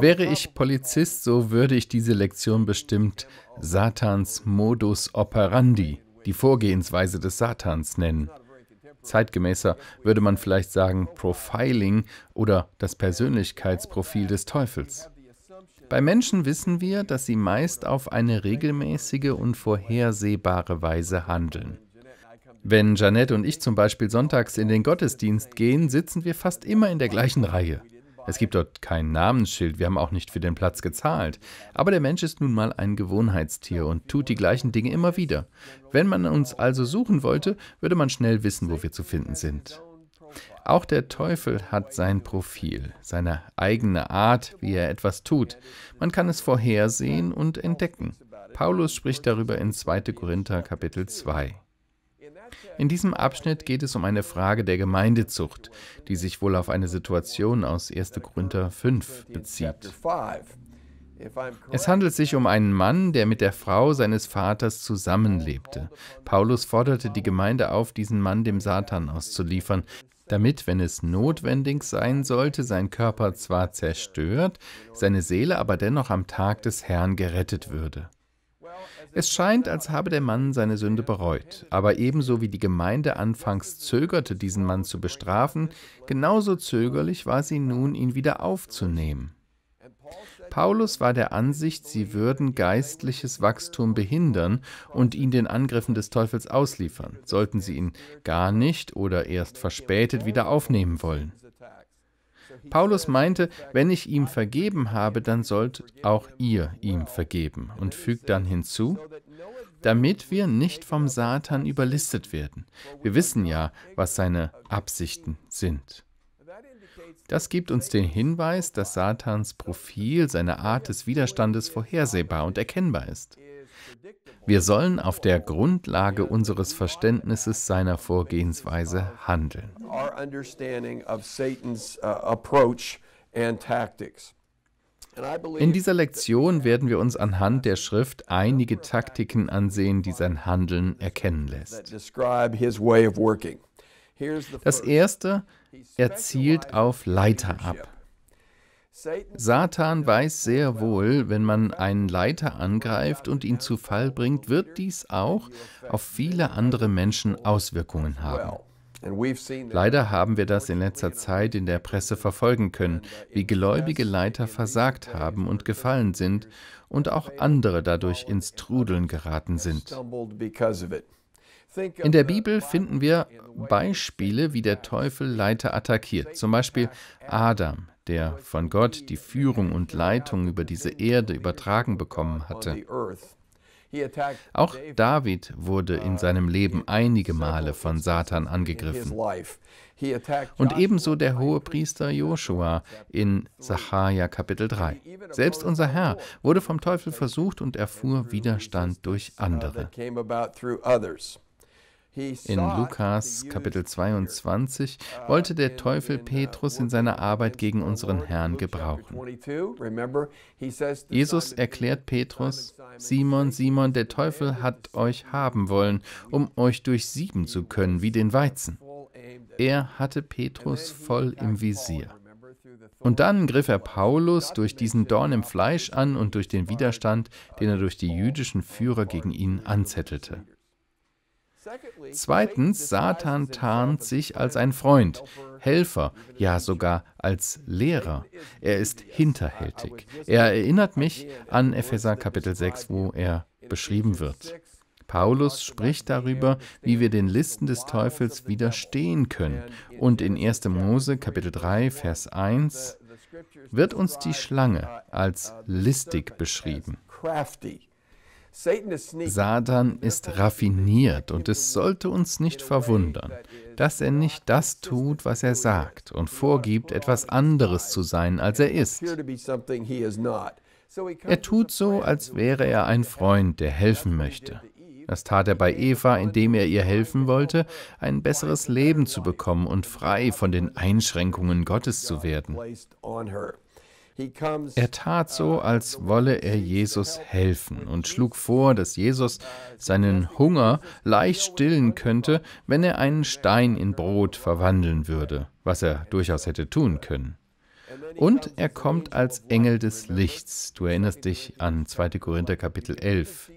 Wäre ich Polizist, so würde ich diese Lektion bestimmt Satans Modus operandi, die Vorgehensweise des Satans nennen. Zeitgemäßer würde man vielleicht sagen Profiling oder das Persönlichkeitsprofil des Teufels. Bei Menschen wissen wir, dass sie meist auf eine regelmäßige und vorhersehbare Weise handeln. Wenn Janet und ich zum Beispiel sonntags in den Gottesdienst gehen, sitzen wir fast immer in der gleichen Reihe. Es gibt dort kein Namensschild, wir haben auch nicht für den Platz gezahlt. Aber der Mensch ist nun mal ein Gewohnheitstier und tut die gleichen Dinge immer wieder. Wenn man uns also suchen wollte, würde man schnell wissen, wo wir zu finden sind. Auch der Teufel hat sein Profil, seine eigene Art, wie er etwas tut. Man kann es vorhersehen und entdecken. Paulus spricht darüber in 2. Korinther Kapitel 2. In diesem Abschnitt geht es um eine Frage der Gemeindezucht, die sich wohl auf eine Situation aus 1. Korinther 5 bezieht. Es handelt sich um einen Mann, der mit der Frau seines Vaters zusammenlebte. Paulus forderte die Gemeinde auf, diesen Mann dem Satan auszuliefern, damit, wenn es notwendig sein sollte, sein Körper zwar zerstört, seine Seele aber dennoch am Tag des Herrn gerettet würde. Es scheint, als habe der Mann seine Sünde bereut, aber ebenso wie die Gemeinde anfangs zögerte, diesen Mann zu bestrafen, genauso zögerlich war sie nun, ihn wieder aufzunehmen. Paulus war der Ansicht, sie würden geistliches Wachstum behindern und ihn den Angriffen des Teufels ausliefern, sollten sie ihn gar nicht oder erst verspätet wieder aufnehmen wollen. Paulus meinte, wenn ich ihm vergeben habe, dann sollt auch ihr ihm vergeben und fügt dann hinzu, damit wir nicht vom Satan überlistet werden. Wir wissen ja, was seine Absichten sind. Das gibt uns den Hinweis, dass Satans Profil, seine Art des Widerstandes vorhersehbar und erkennbar ist. Wir sollen auf der Grundlage unseres Verständnisses seiner Vorgehensweise handeln. Uh, In dieser Lektion werden wir uns anhand der Schrift einige Taktiken ansehen, die sein Handeln erkennen lässt. Das erste, er zielt auf Leiter ab. Satan weiß sehr wohl, wenn man einen Leiter angreift und ihn zu Fall bringt, wird dies auch auf viele andere Menschen Auswirkungen haben. Leider haben wir das in letzter Zeit in der Presse verfolgen können, wie gläubige Leiter versagt haben und gefallen sind und auch andere dadurch ins Trudeln geraten sind. In der Bibel finden wir Beispiele, wie der Teufel Leiter attackiert, zum Beispiel Adam, der von Gott die Führung und Leitung über diese Erde übertragen bekommen hatte. Auch David wurde in seinem Leben einige Male von Satan angegriffen. Und ebenso der hohe Priester Joshua in Sacharja Kapitel 3. Selbst unser Herr wurde vom Teufel versucht und erfuhr Widerstand durch andere. In Lukas Kapitel 22 uh, wollte der Teufel uh, Petrus in seiner Arbeit gegen unseren Herrn gebrauchen. Jesus erklärt Petrus, Simon, Simon, der Teufel hat euch haben wollen, um euch durchsieben zu können wie den Weizen. Er hatte Petrus voll im Visier. Und dann griff er Paulus durch diesen Dorn im Fleisch an und durch den Widerstand, den er durch die jüdischen Führer gegen ihn anzettelte. Zweitens, Satan tarnt sich als ein Freund, Helfer, ja sogar als Lehrer. Er ist hinterhältig. Er erinnert mich an Epheser Kapitel 6, wo er beschrieben wird. Paulus spricht darüber, wie wir den Listen des Teufels widerstehen können. Und in 1. Mose Kapitel 3, Vers 1 wird uns die Schlange uh, als uh, listig beschrieben. Satan ist raffiniert und es sollte uns nicht verwundern, dass er nicht das tut, was er sagt und vorgibt, etwas anderes zu sein, als er ist. Er tut so, als wäre er ein Freund, der helfen möchte. Das tat er bei Eva, indem er ihr helfen wollte, ein besseres Leben zu bekommen und frei von den Einschränkungen Gottes zu werden. Er tat so, als wolle er Jesus helfen und schlug vor, dass Jesus seinen Hunger leicht stillen könnte, wenn er einen Stein in Brot verwandeln würde, was er durchaus hätte tun können. Und er kommt als Engel des Lichts. Du erinnerst dich an 2. Korinther Kapitel 11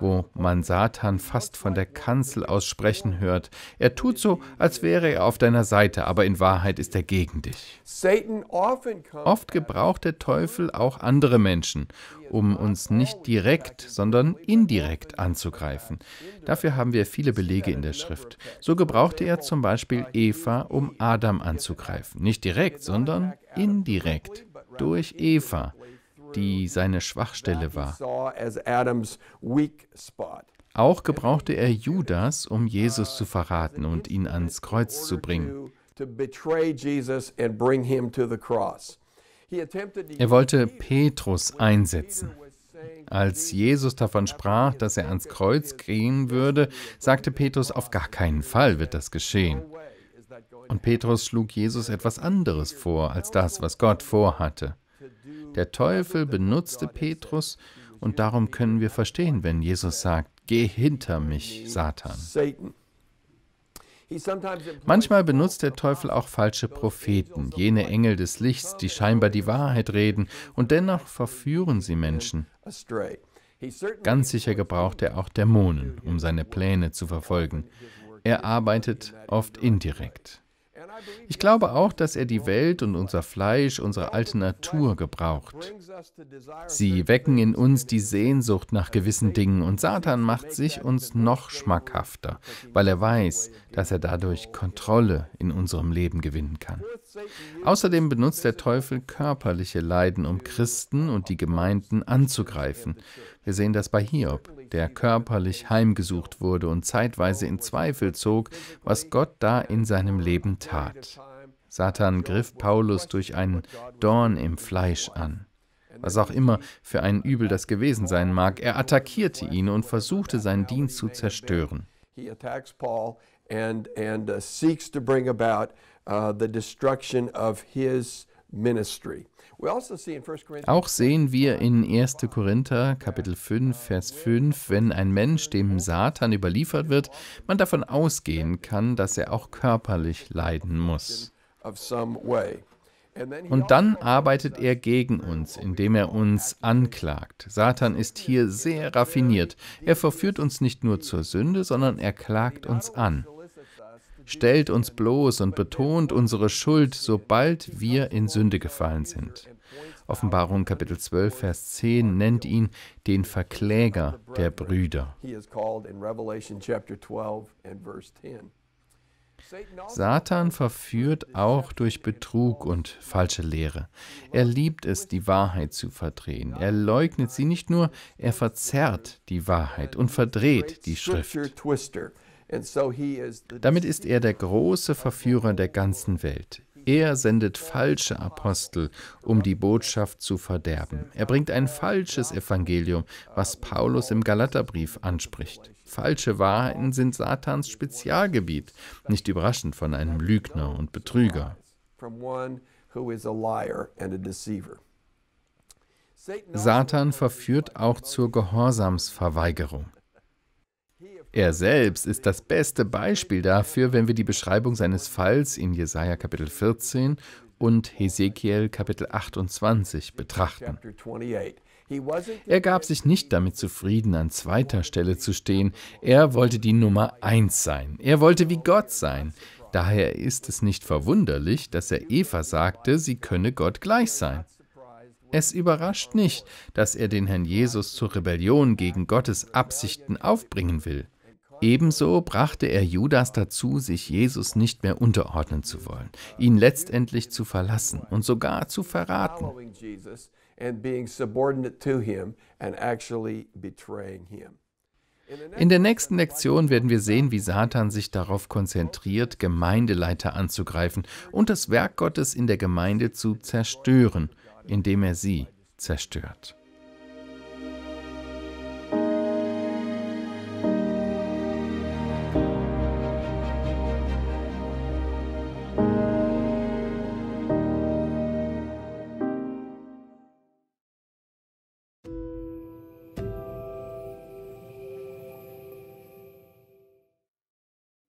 wo man Satan fast von der Kanzel aus sprechen hört. Er tut so, als wäre er auf deiner Seite, aber in Wahrheit ist er gegen dich. Oft gebraucht der Teufel auch andere Menschen, um uns nicht direkt, sondern indirekt anzugreifen. Dafür haben wir viele Belege in der Schrift. So gebrauchte er zum Beispiel Eva, um Adam anzugreifen. Nicht direkt, sondern indirekt durch Eva die seine Schwachstelle war. Auch gebrauchte er Judas, um uh, Jesus zu verraten und ihn ans Kreuz zu bringen. Er wollte Petrus einsetzen. Als Jesus davon sprach, dass er ans Kreuz gehen würde, sagte Petrus, auf gar keinen Fall wird das geschehen. Und Petrus schlug Jesus etwas anderes vor als das, was Gott vorhatte. Der Teufel benutzte Petrus und darum können wir verstehen, wenn Jesus sagt, geh hinter mich, Satan. Manchmal benutzt der Teufel auch falsche Propheten, jene Engel des Lichts, die scheinbar die Wahrheit reden, und dennoch verführen sie Menschen. Ganz sicher gebraucht er auch Dämonen, um seine Pläne zu verfolgen. Er arbeitet oft indirekt. Ich glaube auch, dass er die Welt und unser Fleisch, unsere alte Natur gebraucht. Sie wecken in uns die Sehnsucht nach gewissen Dingen und Satan macht sich uns noch schmackhafter, weil er weiß, dass er dadurch Kontrolle in unserem Leben gewinnen kann. Außerdem benutzt der Teufel körperliche Leiden, um Christen und die Gemeinden anzugreifen. Wir sehen das bei Hiob, der körperlich heimgesucht wurde und zeitweise in Zweifel zog, was Gott da in seinem Leben tat. Satan griff Paulus durch einen Dorn im Fleisch an. Was auch immer für ein Übel das gewesen sein mag, er attackierte ihn und versuchte seinen Dienst zu zerstören. And, uh, seeks to bring about uh, the destruction of his ministry. Also auch sehen wir in 1. Korinther Kapitel 5, Vers 5, wenn ein Mensch dem Satan überliefert wird, man davon ausgehen kann, dass er auch körperlich leiden muss. Und dann also arbeitet er gegen uns, indem er uns anklagt. Satan ist hier sehr raffiniert. Er verführt uns nicht nur zur Sünde, sondern er klagt uns an stellt uns bloß und betont unsere Schuld, sobald wir in Sünde gefallen sind. Offenbarung Kapitel 12, Vers 10 nennt ihn den Verkläger der Brüder. Satan verführt auch durch Betrug und falsche Lehre. Er liebt es, die Wahrheit zu verdrehen. Er leugnet sie nicht nur, er verzerrt die Wahrheit und verdreht die Schrift. Damit ist er der große Verführer der ganzen Welt. Er sendet falsche Apostel, um die Botschaft zu verderben. Er bringt ein falsches Evangelium, was Paulus im Galaterbrief anspricht. Falsche Wahrheiten sind Satans Spezialgebiet, nicht überraschend von einem Lügner und Betrüger. Also Satan verführt auch zur Gehorsamsverweigerung. Er selbst ist das beste Beispiel dafür, wenn wir die Beschreibung seines Falls in Jesaja Kapitel 14 und Hesekiel Kapitel 28 betrachten. Er gab sich nicht damit zufrieden, an zweiter Stelle zu stehen. Er wollte die Nummer eins sein. Er wollte wie Gott sein. Daher ist es nicht verwunderlich, dass er Eva sagte, sie könne Gott gleich sein. Es überrascht nicht, dass er den Herrn Jesus zur Rebellion gegen Gottes Absichten aufbringen will. Ebenso brachte er Judas dazu, sich Jesus nicht mehr unterordnen zu wollen, ihn letztendlich zu verlassen und sogar zu verraten. In der nächsten Lektion werden wir sehen, wie Satan sich darauf konzentriert, Gemeindeleiter anzugreifen und das Werk Gottes in der Gemeinde zu zerstören, indem er sie zerstört.